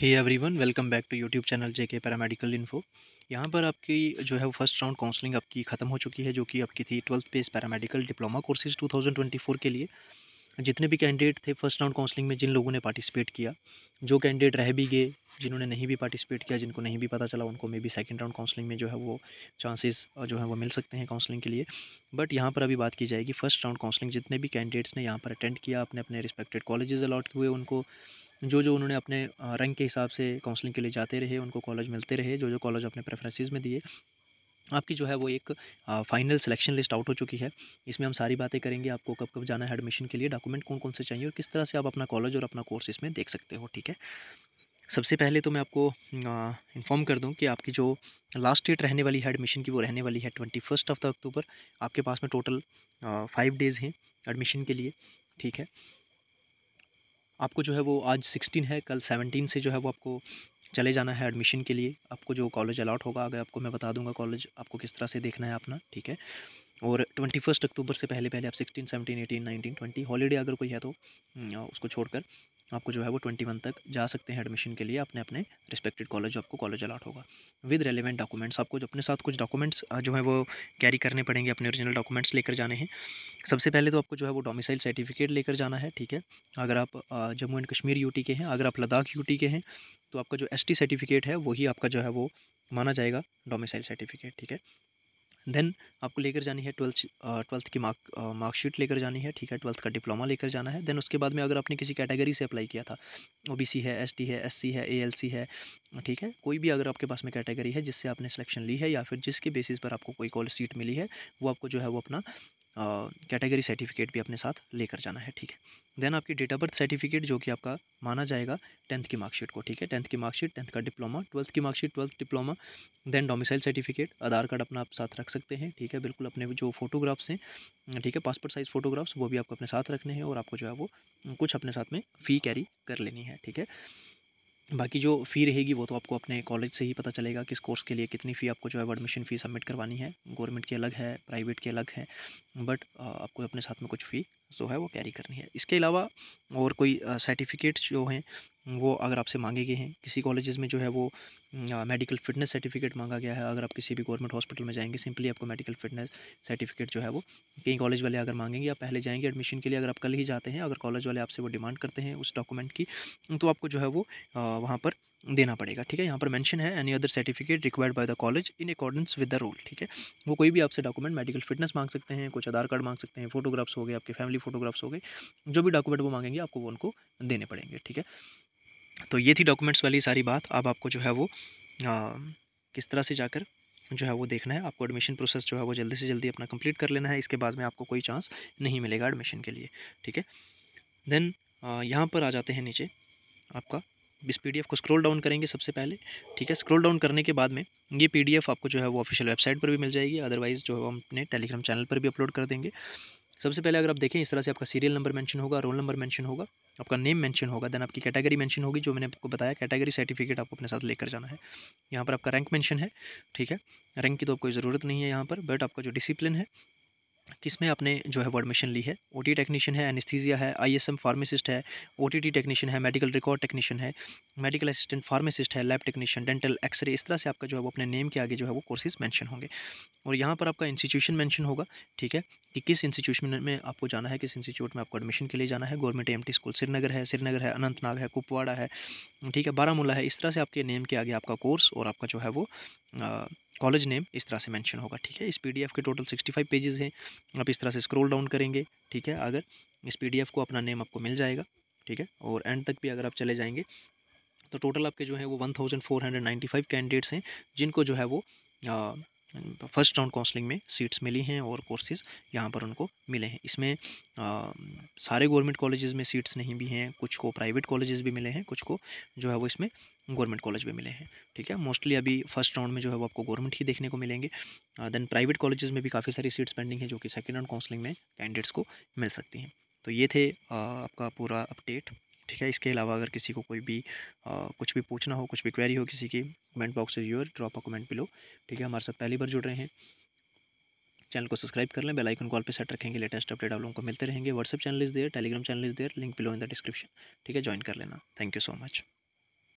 hey everyone welcome back to YouTube channel JK paramedical info यहाँ पर आपकी जो है वो फर्स्ट राउंड काउंसलिंग आपकी ख़त्म हो चुकी है जो कि आपकी थी twelfth base paramedical diploma courses 2024 के लिए जितने भी कैंडिडेट थे फर्स्ट राउंड काउंसलिंग में जिन लोगों ने पार्टिसिपेट किया जो कैंडिडेट रह भी गए जिन्होंने नहीं भी पार्टिसिपेट किया जिनको नहीं भी पता चला उनको maybe second round counselling में जो है वो चांसेस जो है वो मिल सकते हैं काउंसलिंग के लिए बट यहाँ पर अभी बात की जाएगी फर्स्ट राउंड काउंसलिंग जितने भी कैंडिडेट्स ने यहाँ पर अटेंड किया अपने अपने रिस्पेक्टेड कॉलेजेस अलॉट हुए उनको जो जो उन्होंने अपने रैंक के हिसाब से काउंसलिंग के लिए जाते रहे उनको कॉलेज मिलते रहे जो जो कॉलेज अपने प्रेफरेंसेस में दिए आपकी जो है वो एक फाइनल सिलेक्शन लिस्ट आउट हो चुकी है इसमें हम सारी बातें करेंगे आपको कब कब जाना है एडमिशन के लिए डॉक्यूमेंट कौन कौन से चाहिए और किस तरह से आप अपना कॉलेज और अपना कोर्स इसमें देख सकते हो ठीक है सबसे पहले तो मैं आपको इन्फॉर्म कर दूं कि आपकी जो लास्ट डेट रहने वाली है एडमिशन की वो रहने वाली है twenty first of the October आपके पास में टोटल फाइव डेज़ हैं एडमिशन के लिए ठीक है आपको जो है वो आज सिक्सटीन है कल सेवनटीन से जो है वो आपको चले जाना है एडमिशन के लिए आपको जो कॉलेज अलाट होगा अगर आपको मैं बता दूंगा कॉलेज आपको किस तरह से देखना है अपना ठीक है और ट्वेंटी फर्स्ट अक्टूबर से पहले पहले आप sixteen seventeen eighteen nineteen twenty holiday अगर कोई है तो हम्म, उसको छोड़कर आपको जो है वो ट्वेंटी वन तक जा सकते हैं एडमिशन के लिए अपने अपने रिस्पेक्टेड कॉलेज जो आपको कॉलेज अलाट होगा विद रेलिवेंट डॉक्यूमेंट्स आपको जो अपने साथ कुछ डॉक्यूमेंट्स जो है वो कैरी करने पड़ेंगे अपने ओरिजिनल डॉक्यूमेंट्स लेकर जाने हैं सबसे पहले तो आपको जो है वो डोमिसाइल सर्टिफिकेट लेकर जाना है ठीक है अगर आप जम्मू एंड कश्मीर यू के हैं अगर आप लद्दाख यू के हैं तो आपका जो एस सर्टिफिकेट है वही आपका जो है वो माना जाएगा डोमिसाइल सर्टिफिकेट ठीक है देन आपको लेकर जानी है ट्वेल्थ ट्वेल्थ की मार्क मार्कशीट लेकर जानी है ठीक है ट्वेल्थ का डिप्लोमा लेकर जाना है देन उसके बाद में अगर आपने किसी कैटेगरी से अप्लाई किया था ओबीसी है एसटी है एससी है एएलसी है ठीक है कोई भी अगर आपके पास में कैटेगरी है जिससे आपने सिलेक्शन ली है या फिर जिसके बेसिस पर आपको कोई कॉल सीट मिली है वो आपको जो है वो अपना कैटेगरी सर्टिफिकेट भी अपने साथ लेकर जाना है ठीक है देन आपकी डेट ऑफ बर्थ सर्टिफिकेट जो कि आपका माना जाएगा टेंथ की मार्कशीट को ठीक है टेंथ की मार्कशीट टेंथ का डिप्लोमा ट्वेल्थ की marksheet twelfth diploma then domicile certificate Aadhaar card अपना आप साथ रख सकते हैं ठीक है बिल्कुल अपने जो फोटोग्राफ्स हैं ठीक है पासपोर्ट साइज़ फ़ोटोग्राफ्स वो भी आपको अपने साथ रखने हैं और आपको जो है वो कुछ अपने साथ में फ़ी कैरी कर लेनी है ठीक है बाकी जो फ़ी रहेगी वो तो आपको अपने कॉलेज से ही पता चलेगा किस कोर्स के लिए कितनी फ़ी आपको जो है एडमिशन फ़ी सबमिट करवानी है गवर्नमेंट की अलग है प्राइवेट की अलग है बट आपको अपने साथ में कुछ फ़ी जो है वो कैरी करनी है इसके अलावा और कोई सर्टिफिकेट्स जो हैं वो अगर आपसे मांगे गए हैं किसी कॉलेजेस में जो है वो मेडिकल फिटनेस सर्टिफिकेट मांगा गया है अगर आप किसी भी गवर्नमेंट हॉस्पिटल में जाएंगे सिंपली आपको मेडिकल फिटनेस सर्टिफिकेट जो है वो कहीं कॉलेज वाले अगर मांगेंगे आप पहले जाएंगे एडमिशन के लिए अगर आप कल ही जाते हैं अगर कॉलेज वाले आपसे वो डिमांड करते हैं उस डॉक्यूमेंट की तो आपको जो है वो वहाँ पर देना पड़ेगा ठीक है यहाँ पर मेंशन है any other certificate required by the college in accordance with the rule ठीक है वो कोई भी आपसे डॉक्यूमेंट मेडिकल फिटनेस मांग सकते हैं कुछ आधार कार्ड मांग सकते हैं फोटोग्राफ्स हो गए आपके फैमिली फोटोग्राफ्स हो गए जो भी डॉक्यूमेंट वो मांगेंगे आपको वो उनको देने पड़ेंगे ठीक है तो ये थी डॉक्यूमेंट्स वाली सारी बात अब आपको जो है वो आ, किस तरह से जाकर जो है वो देखना है आपको एडमिशन प्रोसेस जो है वो जल्दी से जल्दी अपना कंप्लीट कर लेना है इसके बाद में आपको कोई चांस नहीं मिलेगा एडमिशन के लिए ठीक है देन यहाँ पर आ जाते हैं नीचे आपका इस पी को स्क्रॉल डाउन करेंगे सबसे पहले ठीक है स्क्रॉल डाउन करने के बाद में ये पी आपको जो है वो ऑफिशियल वेबसाइट पर भी मिल जाएगी अदरवाइज़ जो है हम अपने टेलीग्राम चैनल पर भी अपलोड कर देंगे सबसे पहले अगर आप देखें इस तरह से आपका सीरियल नंबर मेंशन होगा रोल नंबर मेंशन होगा आपका नेम मेंशन होगा देन आपकी कैटेगरी मेंशन होगी जो मैंने आपको बताया कैटेगरी सर्टिफिकेट आपको अपने साथ लेकर जाना है यहाँ पर आपका रैंक मेंशन है ठीक है रैंक की तो आपको ज़रूरत नहीं है यहाँ पर बट आपका जो डिसिप्लिन है किसमें आपने जो है वो एडमिशन ली है ओ टेक्नीशियन है एनस्थीजिया है आई फार्मासिस्ट है ओ टेक्नीशियन है मेडिकल रिकॉर्ड टेक्नीशियन है मेडिकल असिस्टेंट फार्मासिस्ट है लैब टेक्नीशियन डेंटल एक्सरे इस तरह से आपका जो है वो अपने नेम के आगे जो है वो कोर्सेज मैंशन होंगे और यहाँ पर आपका इंस्टीट्यूशन मैंशन होगा ठीक है कि किस इंस्टीट्यूशन में आपको जाना है किस इंस्टीट्यूट में आपको एडमिशन के लिए जाना है गवर्नमेंट एम स्कूल श्रीनगर है श्रीनगर है अनंतनाग है कुपवाड़ा है ठीक है बारामूला है इस तरह से आपके नेम के आगे आपका कोर्स और आपका जो है वो कॉलेज नेम इस तरह से मेंशन होगा ठीक है इस पीडीएफ के टोटल सिक्सटी फाइव पेजेज़ हैं आप इस तरह से स्क्रॉल डाउन करेंगे ठीक है अगर इस पीडीएफ को अपना नेम आपको मिल जाएगा ठीक है और एंड तक भी अगर आप चले जाएंगे तो टोटल आपके जो है वो फाइव कैंडिडेट्स हैं जिनको जो है वो फर्स्ट राउंड काउंसलिंग में सीट्स मिली हैं और कोर्सेज यहाँ पर उनको मिले हैं इसमें सारे गवर्नमेंट कॉलेजेस में सीट्स नहीं भी हैं कुछ को प्राइवेट कॉलेजेस भी मिले हैं कुछ को जो है वो इसमें गवर्नमेंट कॉलेज में मिले हैं ठीक है मोस्टली अभी फर्स्ट राउंड में जो है वो आपको गवर्नमेंट ही देखने को मिलेंगे देन प्राइवेट कॉलेजेस में भी काफ़ी सारी सीट्स पेंडिंग है जो कि सेकेंड राउंड काउंसलिंग में कैंडिडेट्स को मिल सकती हैं तो ये थे आ, uh, आपका पूरा अपडेट ठीक है इसके अलावा अगर किसी को कोई भी आ, uh, कुछ भी पूछना हो कुछ भी क्वेरी हो किसी की comment box is your drop a comment below ठीक है हमारे साथ पहली बार जुड़ रहे हैं चैनल को सब्सक्राइब कर लें बेल आइकन कॉल पे सेट रखेंगे लेटेस्ट अपडेट आप लोगों को मिलते रहेंगे WhatsApp channel is there Telegram channel is there link below in the description ठीक है ज्वाइन कर लेना थैंक यू सो मच